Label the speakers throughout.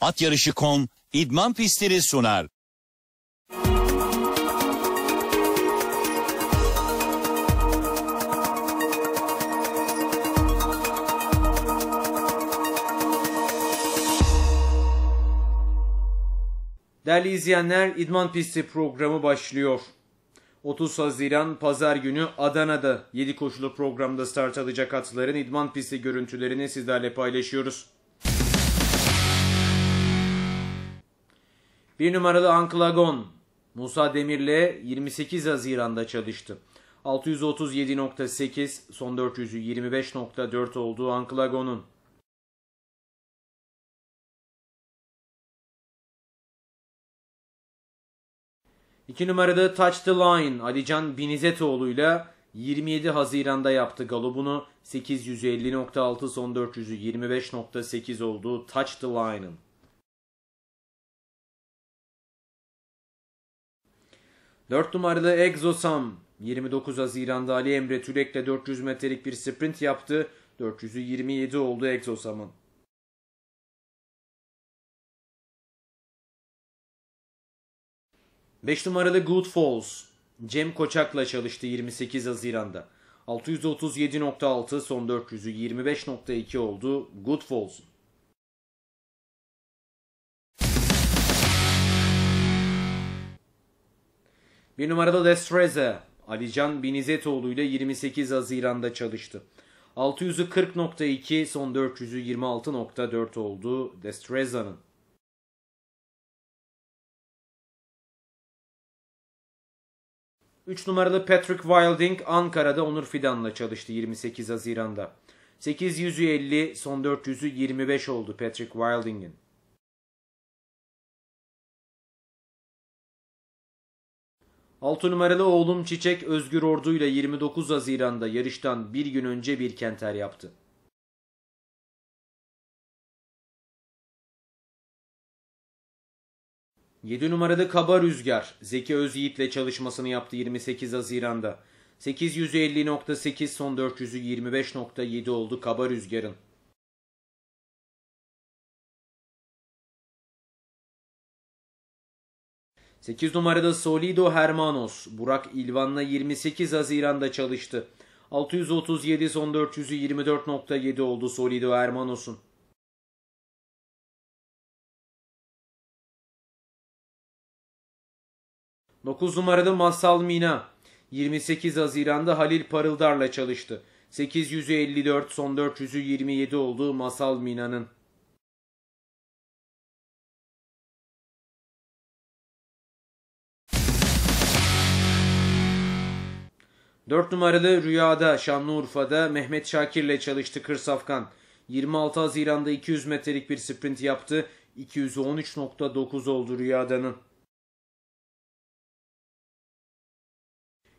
Speaker 1: At Yarışı.com idman pistleri sunar. Değerli
Speaker 2: izleyenler, İdman Pisti programı başlıyor. 30 Haziran Pazar günü Adana'da 7 koşulu programda start alacak atların idman pisti görüntülerini sizlerle paylaşıyoruz. Bir numaralı Anklagon Musa Demir'le 28 Haziran'da çalıştı. 637.8
Speaker 1: son 425.4 olduğu Anklagon'un. İki numarada Touch the Line Alican Binizetoğlu'yla 27 Haziran'da yaptı galobunu. 850.6 son 425.8 olduğu Touch the Line'ın.
Speaker 2: 4 numaralı Exosam 29 Haziran'da Ali Emre Türekle 400
Speaker 1: metrelik bir sprint yaptı. 400'ü 27 oldu Exosam'ın. Beş numaralı Good Falls. Cem Koçak'la çalıştı 28 Haziran'da.
Speaker 2: 637.6 son 400'ü 25.2 oldu Good Falls'un. Bir numarada Destreza. Alican Binizetoğlu ile 28 Haziran'da çalıştı. 640.2 son 400'ü 26.4 oldu
Speaker 1: Destreza'nın. Üç numaralı Patrick Wilding Ankara'da Onur Fidan'la çalıştı 28 Haziran'da. 850 son 400'ü 25 oldu Patrick Wilding'in. 6 numaralı oğlum Çiçek Özgür Ordu ile 29 Haziran'da yarıştan bir gün önce bir kenter yaptı. Yedi numaralı Kaba Rüzgar, Zeki
Speaker 2: Özyiğit'le çalışmasını yaptı 28 Haziran'da. 850.8 son
Speaker 1: 400'ü 25.7 oldu Kaba Rüzgar'ın. 8 numarada
Speaker 2: Solido Hermanos, Burak İlvan'la 28 Haziran'da çalıştı. 637
Speaker 1: son 400'ü 24.7 oldu Solido Hermanos'un. Dokuz numarada Masal Mina. 28 Haziran'da Halil Parıldar'la çalıştı. 854 son 400'ü 27 oldu Masal Mina'nın. 4 numaralı Rüya'da
Speaker 2: Şanlıurfa'da Mehmet Şakir'le çalıştı Kırsafkan. 26 Haziran'da 200 metrelik bir sprint yaptı. 213.9 oldu Rüya'danın.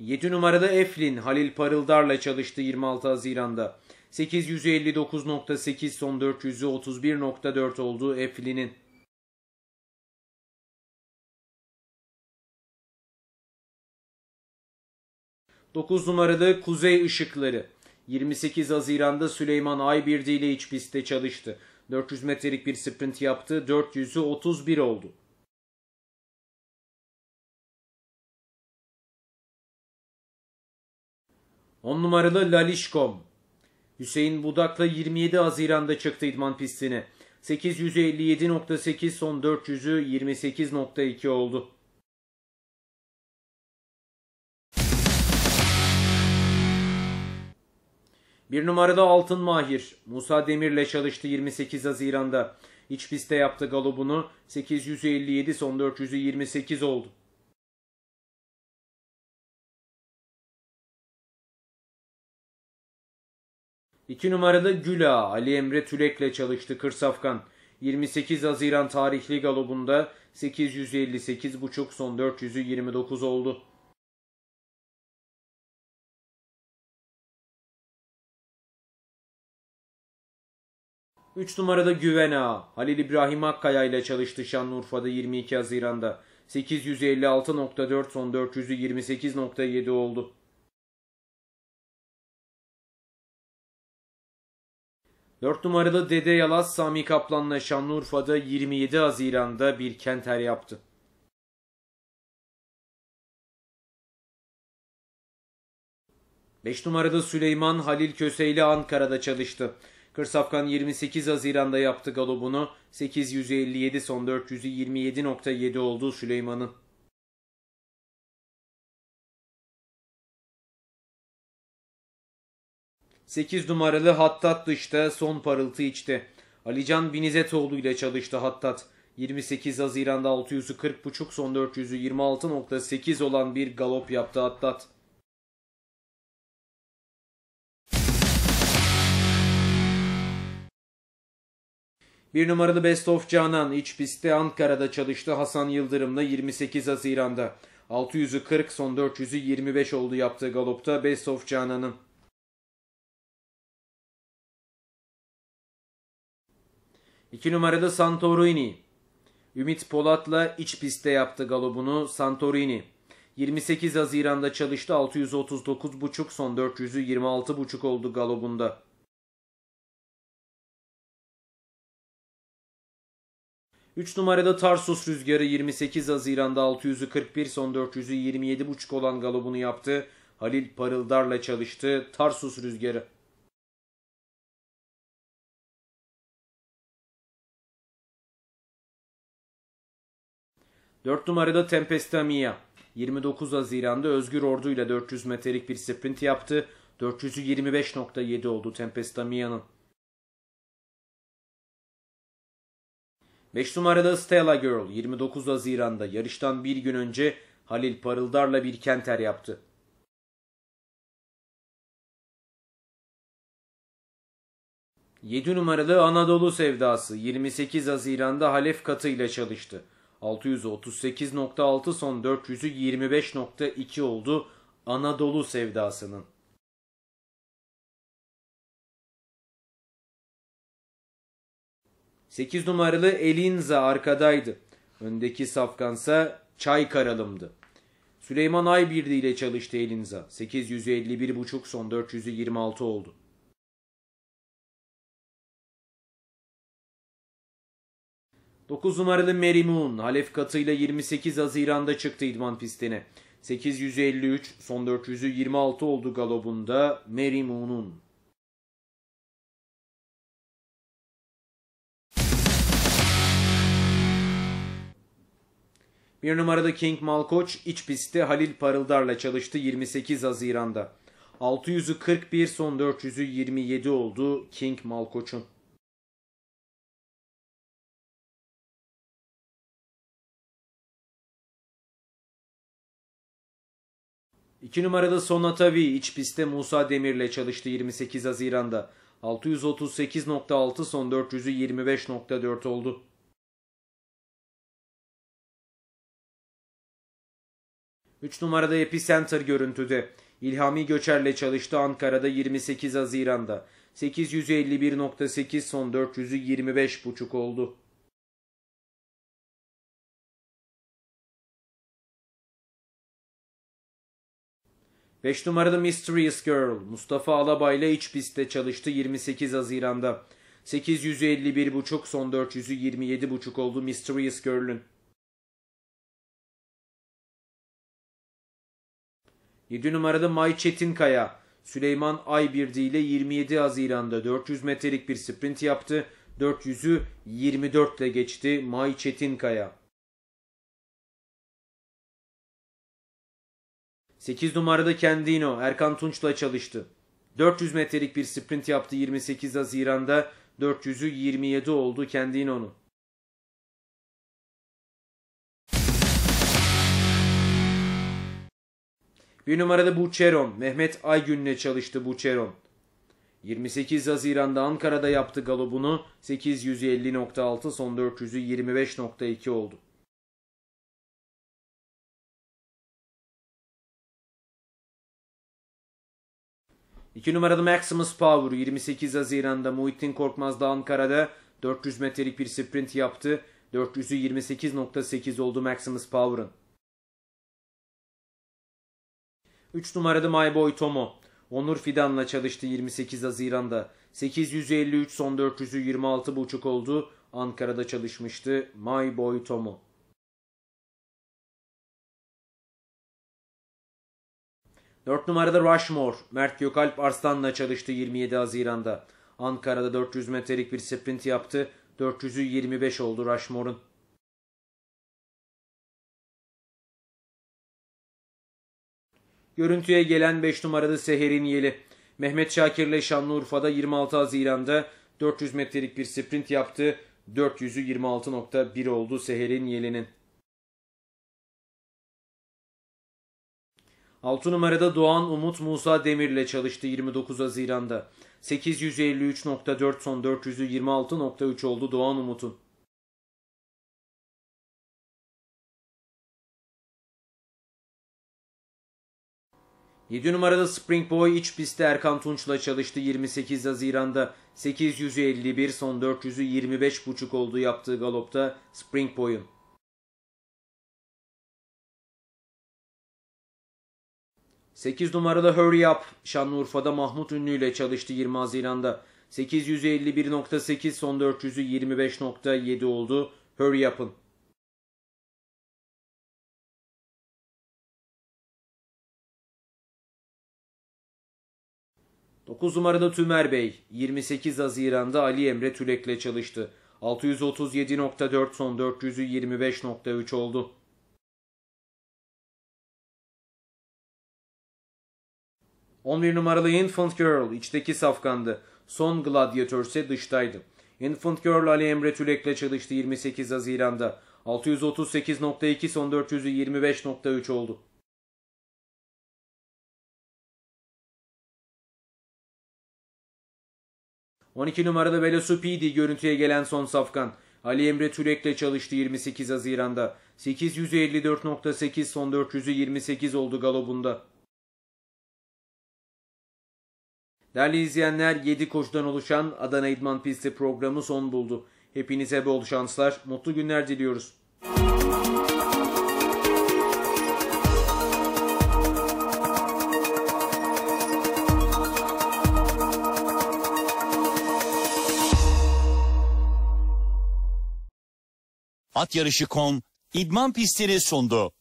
Speaker 2: 7 numaralı Eflin Halil Parıldar'la çalıştı 26 Haziran'da. 859.8 son 400'ü 31.4
Speaker 1: oldu Eflin'in. 9 numaralı Kuzey Işıkları.
Speaker 2: 28 Haziran'da Süleyman Aybirdi ile iç pistte çalıştı. 400 metrelik bir
Speaker 1: sprint yaptı. 400'ü 31 oldu. On numaralı
Speaker 2: Lalişkom. Hüseyin Budak'la 27 Haziran'da çıktı idman pistine. 857.8 son 400'ü 28.2 oldu. Bir numarada Altın Mahir. Musa Demir'le çalıştı 28 Haziran'da.
Speaker 1: İç pistte yaptı galobunu. 857 son 400'ü oldu. İki numarada Güla, Ali Emre Tülek'le çalıştı Kırsafkan.
Speaker 2: 28 Haziran tarihli galobunda 858,5 son 400'ü
Speaker 1: oldu. 3 numarada Güven Ağa,
Speaker 2: Halil İbrahim Akkaya ile çalıştı Şanlıurfa'da 22 Haziran'da. 856.4
Speaker 1: son 428.7 oldu. Dört numaralı Dede Yalaz Sami Kaplan'la Şanlıurfa'da 27 Haziran'da bir kenter yaptı. Beş numaralı Süleyman
Speaker 2: Halil Köse ile Ankara'da çalıştı. Kırsafkan 28 Haziran'da yaptı galobunu.
Speaker 1: 857 son 427.7 oldu Süleyman'ın. Sekiz numaralı Hattat dışta son parıltı içti. Alican Binizetoğlu
Speaker 2: ile çalıştı Hattat. 28 Haziran'da 640.5 son 426.8 olan bir galop yaptı Hattat. Bir numaralı Best of Canan iç pistte Ankara'da çalıştı Hasan Yıldırım'la 28 Haziran'da.
Speaker 1: 600'ü 40 son 400'ü 25 oldu yaptığı galopta Best of Canan'ın. İki numaralı
Speaker 2: Santorini. Ümit Polat'la iç pistte yaptı galobunu Santorini. 28 Haziran'da çalıştı 639,5 son 400'ü 26,5
Speaker 1: oldu galobunda. 3 numarada Tarsus Rüzgarı 28 Haziran'da 600'ü 41 son 400'ü 27.5 olan galobunu yaptı. Halil Parıldar'la çalıştı. Tarsus Rüzgarı. Dört numarada Tempestamia.
Speaker 2: 29 Haziran'da Özgür Ordu ile 400 metrelik bir sprint yaptı. 425.7 oldu Tempestamia'nın. 5 numarada Stella Girl 29 Haziran'da yarıştan bir gün önce
Speaker 1: Halil Parıldar'la bir kenter yaptı. Yedi numaralı Anadolu Sevdası 28
Speaker 2: Haziran'da Halef Katı ile çalıştı. 638.6 son
Speaker 1: 425.2 oldu Anadolu Sevdası'nın. 8 numaralı Elinza arkadaydı. Öndeki safkansa Çay Karalım'dı. Süleyman Aybirdi ile çalıştı Elinza. 851,5 son 426 oldu. Dokuz numaralı Merimun, Halef katıyla 28 Haziran'da çıktı idman
Speaker 2: pistine. 853, son 426 oldu galobunda Merimun'un. Bir numarada King Malkoç iç pistte Halil Parıldar'la çalıştı 28 Haziran'da. 600'ü 41 son
Speaker 1: 400'ü 27 oldu King Malkoç'un. İki numarada Sonatavi iç pistte Musa Demir'le çalıştı 28 Haziran'da. 638.6 son 400'ü 25.4 oldu. 3 numarada Epicenter görüntüde. İlhami Göçer'le çalıştı Ankara'da 28 Haziran'da. 851.8 son 400'ü 25.5 oldu. Beş numaralı Mysterious Girl Mustafa Alabay
Speaker 2: ile iç pistte çalıştı 28 Haziran'da. 851.5 son 400'ü 27.5 oldu Mysterious Girl'ün. 7 numarada May Çetinkaya Süleyman Aybirdi ile 27 Haziran'da 400 metrelik bir sprint yaptı. 400'ü 24
Speaker 1: ile geçti May Çetinkaya. 8 numarada Kendino Erkan Tunç'la çalıştı. 400
Speaker 2: metrelik bir sprint yaptı 28 Haziran'da. 400'ü 27 oldu Kendino'nun. Bir numarada Buçeron, Mehmet Aygün'le çalıştı Buçeron. 28 Haziran'da Ankara'da yaptı galobunu 850.6
Speaker 1: son 400'ü 25.2 oldu. İki numaralı
Speaker 2: Maximus Power 28 Haziran'da Muhittin Korkmaz'da Ankara'da 400 metrelik bir sprint yaptı. 400'ü 28.8 oldu Maximus Power'ın. 3 numaralı My Boy Tomo. Onur Fidan'la çalıştı 28 Haziran'da. 853 son 400'ü buçuk oldu. Ankara'da
Speaker 1: çalışmıştı My Boy Tomo. Dört numarada Rushmore, Mert Gökalp Arslan'la çalıştı
Speaker 2: 27 Haziran'da. Ankara'da 400 metrelik bir sprint yaptı. 400'ü 25
Speaker 1: oldu Rushmore'un. Görüntüye gelen 5 numaralı Seher'in yeli. Mehmet Şakir
Speaker 2: ile Şanlıurfa'da 26 Haziran'da 400 metrelik bir sprint yaptı. 400'ü 26.1 oldu Seher'in yelinin. 6 numarada Doğan Umut Musa Demir ile çalıştı 29 Haziran'da.
Speaker 1: 853.4 son 400'ü 26.3 oldu Doğan Umut'un. 7 numaralı Spring Boy iç pistte Erkan Tunç'la
Speaker 2: çalıştı 28 Haziran'da. 851 son 400'ü 25.5 olduğu yaptığı
Speaker 1: galopta Spring Boy'un. Sekiz numaralı Hurry Up Şanlıurfa'da Mahmut Ünlü ile
Speaker 2: çalıştı 20 Haziran'da. 851.8 son 400'ü 25.7
Speaker 1: oldu Hurry Up'ın. 9 numaralı Tümer Bey 28 Haziran'da Ali Emre Tülek'le çalıştı.
Speaker 2: 637.4
Speaker 1: son 400'ü 25.3 oldu. On bir numaralı Infant Girl içteki
Speaker 2: safkandı. Son Gladiator ise dıştaydı. Infant Girl Ali Emre Tülek'le çalıştı
Speaker 1: 28 Haziran'da. 638.2 son 400'ü 25.3 oldu. 12 numaralı Velosu Pidi görüntüye gelen son safkan.
Speaker 2: Ali Emre Türek'le çalıştı 28 Haziran'da. 854.8 son 400'ü 28 oldu galobunda. Değerli izleyenler 7 koşudan oluşan Adana İdman Pisti programı son buldu. Hepinize bol şanslar, mutlu günler diliyoruz.
Speaker 1: At Yarışı.com idman pistini sundu.